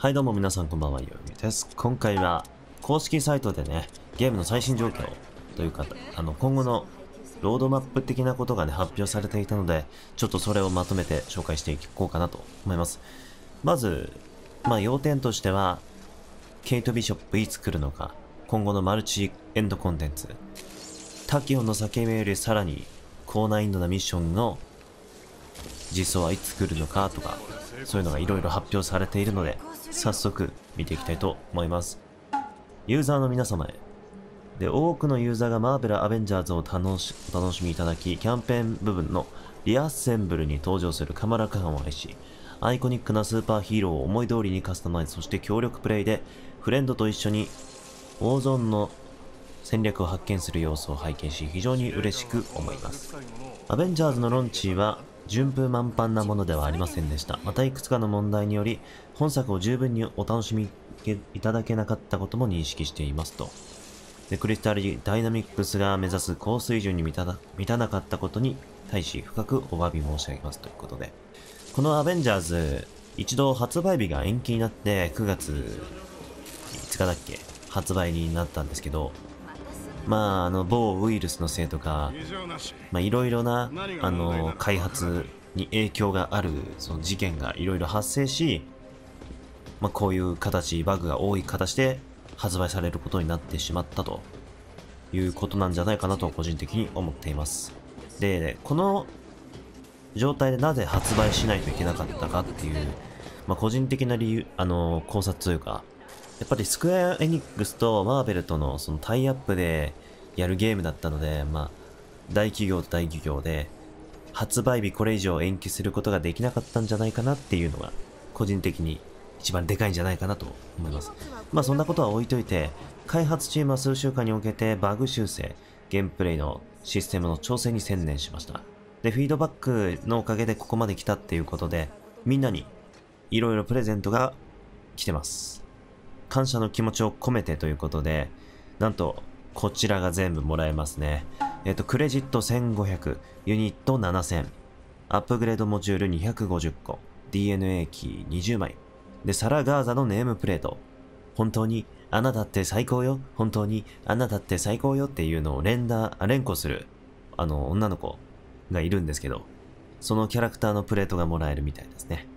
はいどうも皆さんこんばんは、ゆうみです。今回は公式サイトでね、ゲームの最新状況というか、あの、今後のロードマップ的なことがね、発表されていたので、ちょっとそれをまとめて紹介していこうかなと思います。まず、まあ、要点としては、ケイト・ビショップいつ来るのか、今後のマルチエンドコンテンツ、タキオンの叫びよりさらに高難易度なミッションの実装はいつ来るのかとか、そういうのがいろいろ発表されているので、早速見ていきたいと思います。ユーザーの皆様へ。で、多くのユーザーがマーベル・アベンジャーズを楽しお楽しみいただき、キャンペーン部分のリアッセンブルに登場するカマラカンを愛し、アイコニックなスーパーヒーローを思い通りにカスタマイズ、そして協力プレイで、フレンドと一緒に、大ゾンの戦略を発見する様子を拝見し、非常に嬉しく思います。アベンジャーズのロンチは、順風満帆なものではありませんでした。またいくつかの問題により、本作を十分にお楽しみいただけなかったことも認識していますと。で、クリスタルダイナミックスが目指す高水準に満た満たなかったことに対し深くお詫び申し上げますということで。このアベンジャーズ、一度発売日が延期になって9月5日だっけ発売になったんですけど、まあ、あの某ウイルスのせいとか、まあ、いろいろなあの開発に影響があるその事件がいろいろ発生し、まあ、こういう形バグが多い形で発売されることになってしまったということなんじゃないかなと個人的に思っていますでこの状態でなぜ発売しないといけなかったかっていう、まあ、個人的な理由あの考察というかやっぱりスクエア・エニックスとマーベルとのそのタイアップでやるゲームだったので、まあ、大企業と大企業で、発売日これ以上延期することができなかったんじゃないかなっていうのが、個人的に一番でかいんじゃないかなと思います。まあそんなことは置いといて、開発チームは数週間におけてバグ修正、ゲームプレイのシステムの調整に専念しました。で、フィードバックのおかげでここまで来たっていうことで、みんなに色々プレゼントが来てます。感謝の気持ちを込めてということで、なんと、こちらが全部もらえますね。えっ、と、クレジット1500、ユニット7000、アップグレードモジュール250個、DNA キー20枚、で、サラガーザのネームプレート。本当に、あなたって最高よ、本当に、あなたって最高よっていうのを連打、連呼する、あの、女の子がいるんですけど、そのキャラクターのプレートがもらえるみたいですね。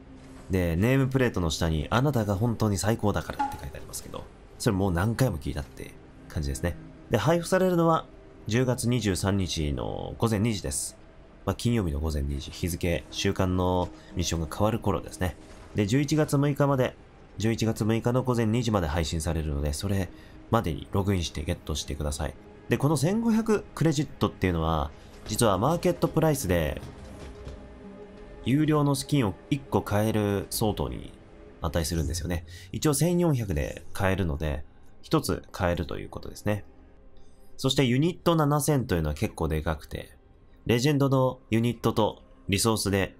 で、ネームプレートの下に、あなたが本当に最高だからって書いてありますけど、それもう何回も聞いたって感じですね。で、配布されるのは、10月23日の午前2時です。まあ、金曜日の午前2時、日付、週間のミッションが変わる頃ですね。で、11月6日まで、11月6日の午前2時まで配信されるので、それまでにログインしてゲットしてください。で、この1500クレジットっていうのは、実はマーケットプライスで有料の資金を1個買える相当に値するんですよね。一応1400で買えるので、1つ買えるということですね。そしてユニット7000というのは結構でかくて、レジェンドのユニットとリソースで、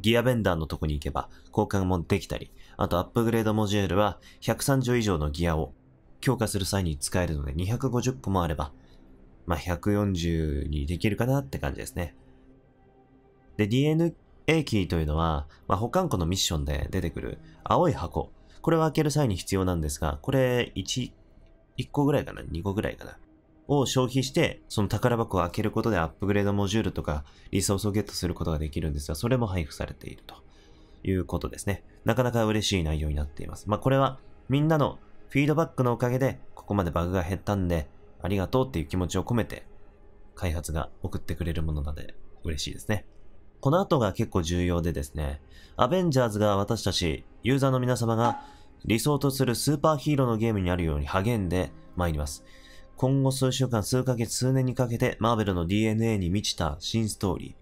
ギアベンダーのとこに行けば交換もできたり、あとアップグレードモジュールは130以上のギアを強化する際に使えるので250個もあれば、まあ、140にできるかなって感じですね。で、DNA キーというのは、まあ、保管庫のミッションで出てくる青い箱。これを開ける際に必要なんですが、これ1、1個ぐらいかな ?2 個ぐらいかなを消費して、その宝箱を開けることでアップグレードモジュールとかリソースをゲットすることができるんですが、それも配布されているということですね。なかなか嬉しい内容になっています。まあ、これはみんなのフィードバックのおかげで、ここまでバグが減ったんで、ありがとうっていう気持ちを込めて、開発が送ってくれるものなので、嬉しいですね。この後が結構重要でですね、アベンジャーズが私たち、ユーザーの皆様が理想とするスーパーヒーローのゲームにあるように励んで参ります。今後数週間、数ヶ月、数年にかけて、マーベルの DNA に満ちた新ストーリー。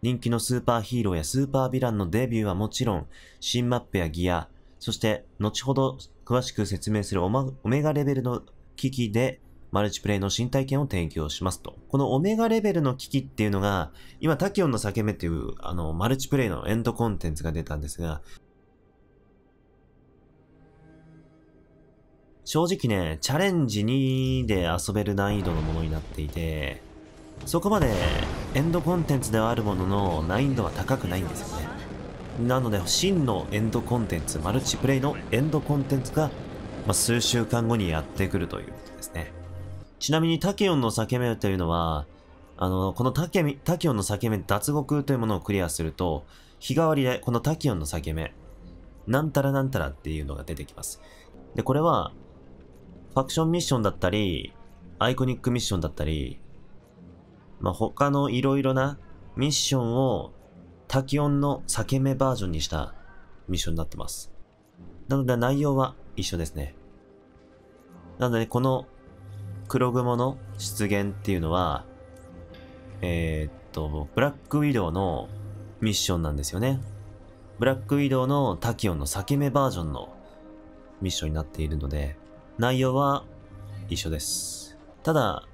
人気のスーパーヒーローやスーパーヴィランのデビューはもちろん、新マップやギア、そして、後ほど詳しく説明するオメガレベルの機器でマルチプレイの新体験を提供しますと。このオメガレベルの危機っていうのが、今タキオンの裂け目っていう、あの、マルチプレイのエンドコンテンツが出たんですが、正直ね、チャレンジ2で遊べる難易度のものになっていて、そこまでエンドコンテンツではあるものの難易度は高くないんですよね。なので、真のエンドコンテンツ、マルチプレイのエンドコンテンツが、まあ、数週間後にやってくるということですね。ちなみにタケヨンの裂け目というのは、あの、このタケタケヨンの裂け目脱獄というものをクリアすると、日替わりでこのタケヨンの裂け目、なんたらなんたらっていうのが出てきます。で、これは、ファクションミッションだったり、アイコニックミッションだったり、まあ、他の色々なミッションをタキオンの裂け目バージョンにしたミッションになってます。なので内容は一緒ですね。なので、この黒雲の出現っていうのは、えー、っと、ブラックウィドウのミッションなんですよね。ブラックウィドウのタキオンの裂け目バージョンのミッションになっているので、内容は一緒です。ただ、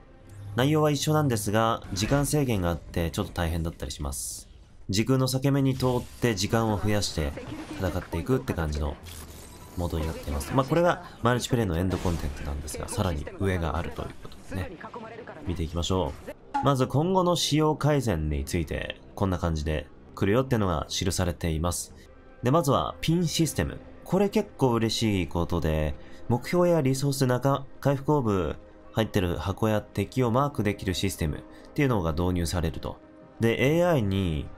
内容は一緒なんですが、時間制限があってちょっと大変だったりします。時空の裂け目に通って時間を増やして戦っていくって感じのモードになっています。まあ、これがマルチプレイのエンドコンテンツなんですが、さらに上があるということですね。見ていきましょう。まず今後の仕様改善について、こんな感じで来るよってのが記されています。で、まずはピンシステム。これ結構嬉しいことで、目標やリソース中、回復オーブ入ってる箱や敵をマークできるシステムっていうのが導入されると。で、AI に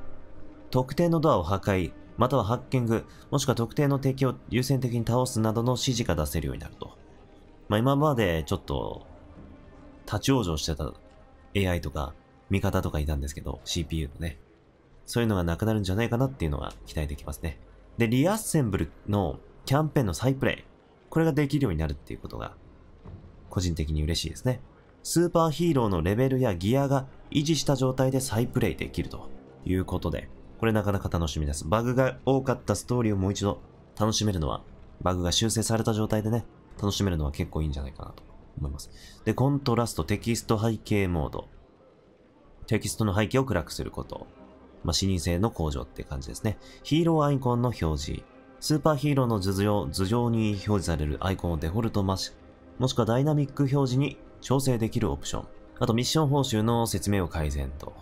特定のドアを破壊またはハッキング、もしくは特定の敵を優先的に倒すなどの指示が出せるようになると。まあ、今までちょっと、立ち往生してた AI とか、味方とかいたんですけど、CPU のね。そういうのがなくなるんじゃないかなっていうのが期待できますね。で、リアッセンブルのキャンペーンの再プレイ。これができるようになるっていうことが、個人的に嬉しいですね。スーパーヒーローのレベルやギアが維持した状態で再プレイできるということで、これなかなか楽しみです。バグが多かったストーリーをもう一度楽しめるのは、バグが修正された状態でね、楽しめるのは結構いいんじゃないかなと思います。で、コントラスト、テキスト背景モード。テキストの背景を暗くすること。まあ、視認性の向上って感じですね。ヒーローアイコンの表示。スーパーヒーローの頭上、頭上に表示されるアイコンをデフォルトシン。もしくはダイナミック表示に調整できるオプション。あとミッション報酬の説明を改善と。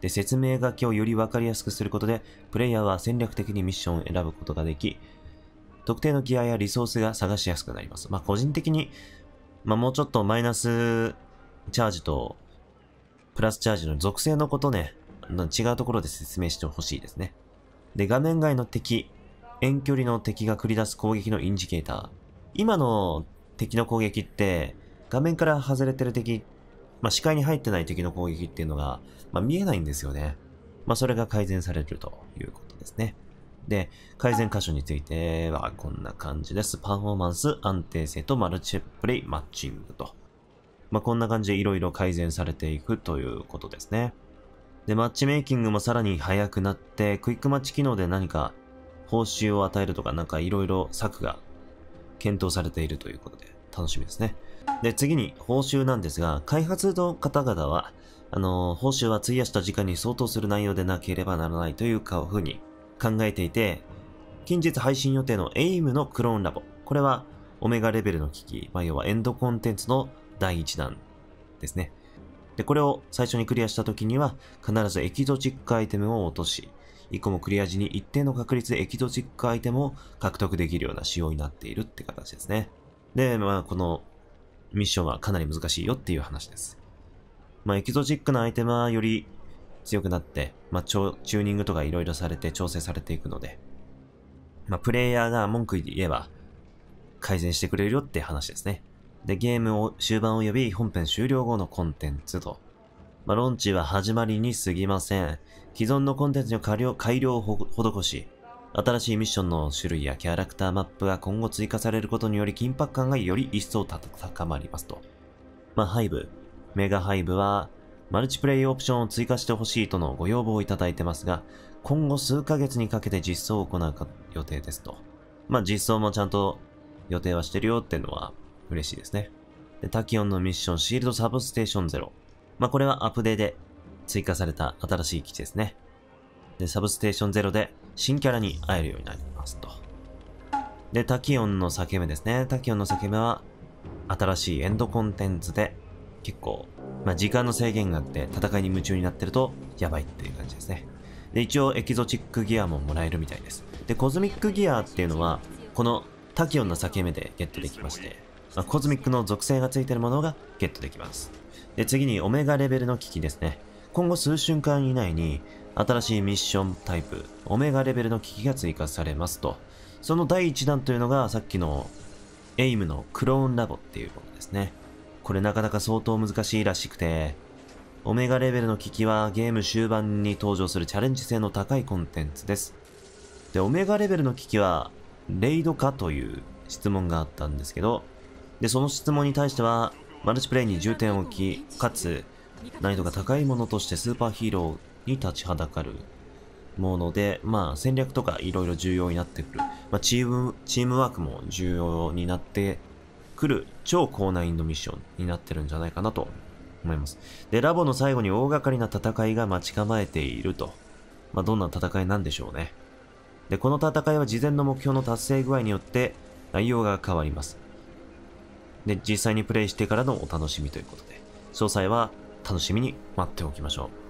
で、説明書きをより分かりやすくすることで、プレイヤーは戦略的にミッションを選ぶことができ、特定のギアやリソースが探しやすくなります。まあ、個人的に、まあ、もうちょっとマイナスチャージと、プラスチャージの属性のことね、違うところで説明してほしいですね。で、画面外の敵、遠距離の敵が繰り出す攻撃のインジケーター。今の敵の攻撃って、画面から外れてる敵まあ、視界に入ってない敵の攻撃っていうのが、まあ、見えないんですよね。まあ、それが改善されるということですね。で、改善箇所についてはこんな感じです。パフォーマンス、安定性とマルチプレイ、マッチングと。まあ、こんな感じでいろいろ改善されていくということですね。で、マッチメイキングもさらに早くなって、クイックマッチ機能で何か報酬を与えるとか、なんかいろいろ策が検討されているということで。楽しみですね。で、次に報酬なんですが、開発の方々は、あの、報酬は費やした時間に相当する内容でなければならないというか、ふうに考えていて、近日配信予定の AIM のクローンラボ。これは、オメガレベルの機器、まあ、要はエンドコンテンツの第1弾ですね。で、これを最初にクリアした時には、必ずエキゾチックアイテムを落とし、1個もクリア時に一定の確率でエキゾチックアイテムを獲得できるような仕様になっているって形ですね。で、まあ、このミッションはかなり難しいよっていう話です。まあ、エキゾチックなアイテムはより強くなって、まあ、チューニングとか色々されて調整されていくので、まあ、プレイヤーが文句言えば改善してくれるよって話ですね。で、ゲームを終盤及び本編終了後のコンテンツと、まあ、ローンチは始まりに過ぎません。既存のコンテンツの改良改良を施し、新しいミッションの種類やキャラクターマップが今後追加されることにより緊迫感がより一層高まりますと。まあ、ハイブ、メガハイブは、マルチプレイオプションを追加してほしいとのご要望をいただいてますが、今後数ヶ月にかけて実装を行う予定ですと。まあ、実装もちゃんと予定はしてるよっていうのは嬉しいですね。で、タキオンのミッション、シールドサブステーションゼロ。まあ、これはアップデーで追加された新しい基地ですね。で、サブステーションゼロで新キャラに会えるようになりますと。で、タキオンの裂け目ですね。タキオンの裂け目は、新しいエンドコンテンツで、結構、まあ、時間の制限があって、戦いに夢中になってると、やばいっていう感じですね。で、一応、エキゾチックギアももらえるみたいです。で、コズミックギアっていうのは、このタキオンの裂け目でゲットできまして、まあ、コズミックの属性がついてるものがゲットできます。で、次にオメガレベルの機器ですね。今後数週間以内に新しいミッションタイプ、オメガレベルの機器が追加されますと。その第1弾というのがさっきのエイムのクローンラボっていうものですね。これなかなか相当難しいらしくて、オメガレベルの機器はゲーム終盤に登場するチャレンジ性の高いコンテンツです。で、オメガレベルの機器は、レイドかという質問があったんですけど、で、その質問に対しては、マルチプレイに重点を置き、かつ、難易度が高いものとしてスーパーヒーロに立ちはだかるもので、まあ戦略とか色々重要になってくる。まあチーム、チームワークも重要になってくる超高難易度ミッションになってるんじゃないかなと思います。で、ラボの最後に大掛かりな戦いが待ち構えていると。まあどんな戦いなんでしょうね。で、この戦いは事前の目標の達成具合によって内容が変わります。で、実際にプレイしてからのお楽しみということで、詳細は楽しみに待っておきましょう。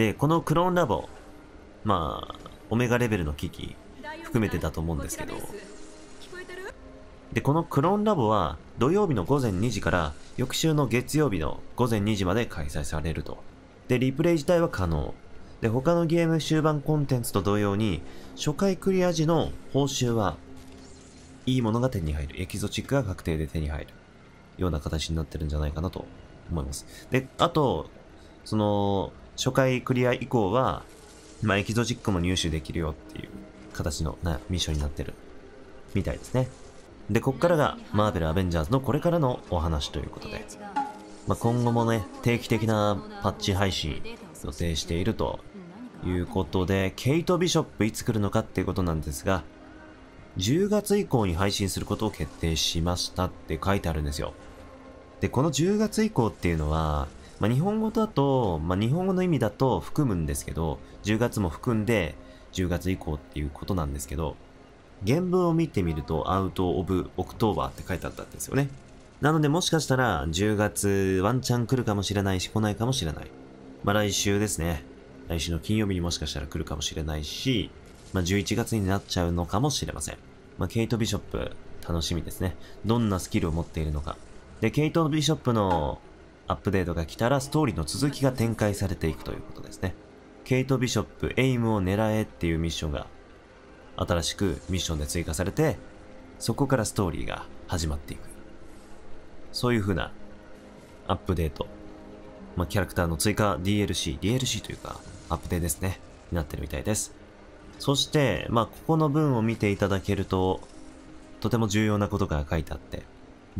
で、このクローンラボ、まあ、オメガレベルの機器含めてだと思うんですけど、で、このクローンラボは土曜日の午前2時から翌週の月曜日の午前2時まで開催されると。で、リプレイ自体は可能。で、他のゲーム終盤コンテンツと同様に、初回クリア時の報酬は、いいものが手に入る。エキゾチックが確定で手に入る。ような形になってるんじゃないかなと思います。で、あと、その、初回クリア以降は、まあ、エキゾチックも入手できるよっていう形のなミッションになってるみたいですね。で、こっからがマーベル・アベンジャーズのこれからのお話ということで、まあ、今後もね、定期的なパッチ配信予定しているということで、ケイト・ビショップいつ来るのかっていうことなんですが、10月以降に配信することを決定しましたって書いてあるんですよ。で、この10月以降っていうのは、まあ、日本語だと、まあ、日本語の意味だと含むんですけど、10月も含んで、10月以降っていうことなんですけど、原文を見てみると、アウトオブオクトーバーって書いてあったんですよね。なのでもしかしたら、10月ワンチャン来るかもしれないし、来ないかもしれない。まあ、来週ですね。来週の金曜日にもしかしたら来るかもしれないし、まあ、11月になっちゃうのかもしれません。まあ、ケイト・ビショップ、楽しみですね。どんなスキルを持っているのか。で、ケイト・ビショップのアップデートが来たらストーリーの続きが展開されていくということですね。ケイト・ビショップ、エイムを狙えっていうミッションが新しくミッションで追加されて、そこからストーリーが始まっていく。そういう風なアップデート。まあ、キャラクターの追加 DLC、DLC というか、アップデートですね。になってるみたいです。そして、まあ、ここの文を見ていただけると、とても重要なことが書いてあって、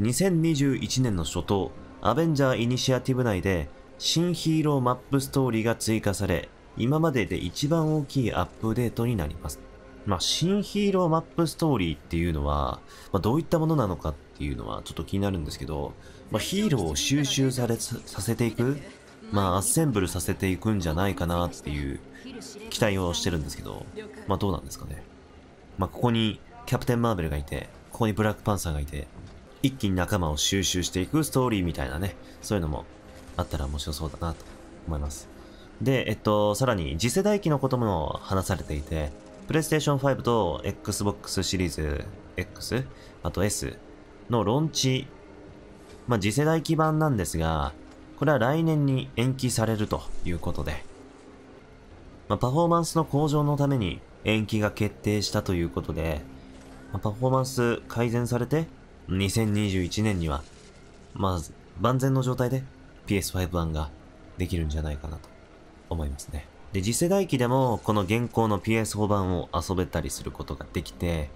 2021年の初頭、アベンジャーイニシアティブ内で、新ヒーローマップストーリーが追加され、今までで一番大きいアップデートになります。まあ、新ヒーローマップストーリーっていうのは、まあ、どういったものなのかっていうのはちょっと気になるんですけど、まあ、ヒーローを収集されさせていく、まあ、アッセンブルさせていくんじゃないかなっていう期待をしてるんですけど、まあ、どうなんですかね。まあ、ここにキャプテン・マーベルがいて、ここにブラックパンサーがいて、一気に仲間を収集していくストーリーみたいなね、そういうのもあったら面白そうだなと思います。で、えっと、さらに次世代機のことも話されていて、PlayStation 5と Xbox シリーズ X、あと S のローンチ、まあ、次世代基盤なんですが、これは来年に延期されるということで、まあ、パフォーマンスの向上のために延期が決定したということで、まあ、パフォーマンス改善されて、2021年には、まあ、万全の状態で PS5 版ができるんじゃないかなと思いますね。で、次世代機でもこの現行の PS4 版を遊べたりすることができて、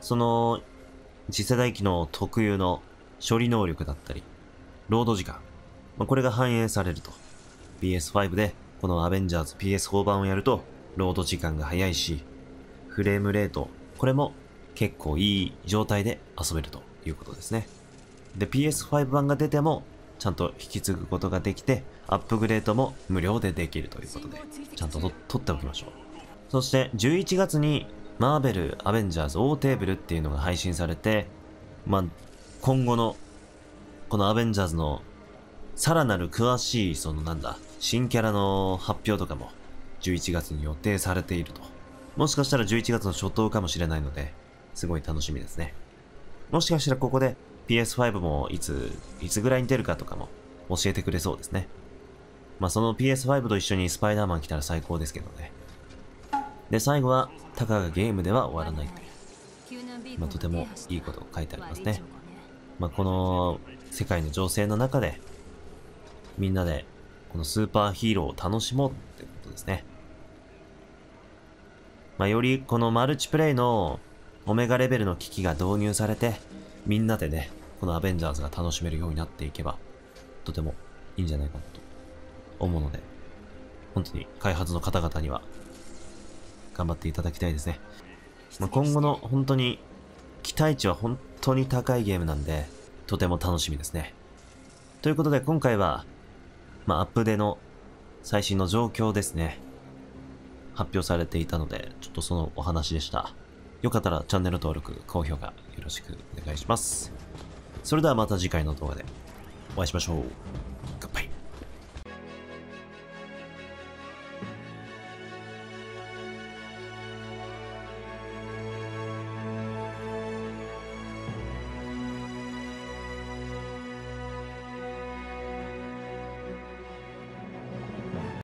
その次世代機の特有の処理能力だったり、ロード時間、まあ、これが反映されると。PS5 でこのアベンジャーズ PS4 版をやると、ロード時間が早いし、フレームレート、これも結構いい状態で遊べるということですね。で、PS5 版が出ても、ちゃんと引き継ぐことができて、アップグレードも無料でできるということで、ちゃんと取っておきましょう。そして、11月に、マーベル、アベンジャーズ、オーテーブルっていうのが配信されて、まあ、今後の、このアベンジャーズの、さらなる詳しい、そのなんだ、新キャラの発表とかも、11月に予定されていると。もしかしたら11月の初頭かもしれないので、すごい楽しみですね。もしかしたらここで PS5 もいつ、いつぐらいに出るかとかも教えてくれそうですね。まあ、その PS5 と一緒にスパイダーマン来たら最高ですけどね。で、最後は、たかがゲームでは終わらないという。まあ、とてもいいこと書いてありますね。まあ、この世界の情勢の中で、みんなでこのスーパーヒーローを楽しもうってことですね。まあ、よりこのマルチプレイのオメガレベルの機器が導入されて、みんなでね、このアベンジャーズが楽しめるようになっていけば、とてもいいんじゃないかなと思うので、本当に開発の方々には、頑張っていただきたいですね。まあ、今後の本当に、期待値は本当に高いゲームなんで、とても楽しみですね。ということで今回は、まあ、アップデの最新の状況ですね。発表されていたので、ちょっとそのお話でした。よかったらチャンネル登録、高評価よろしくお願いします。それではまた次回の動画でお会いしましょう。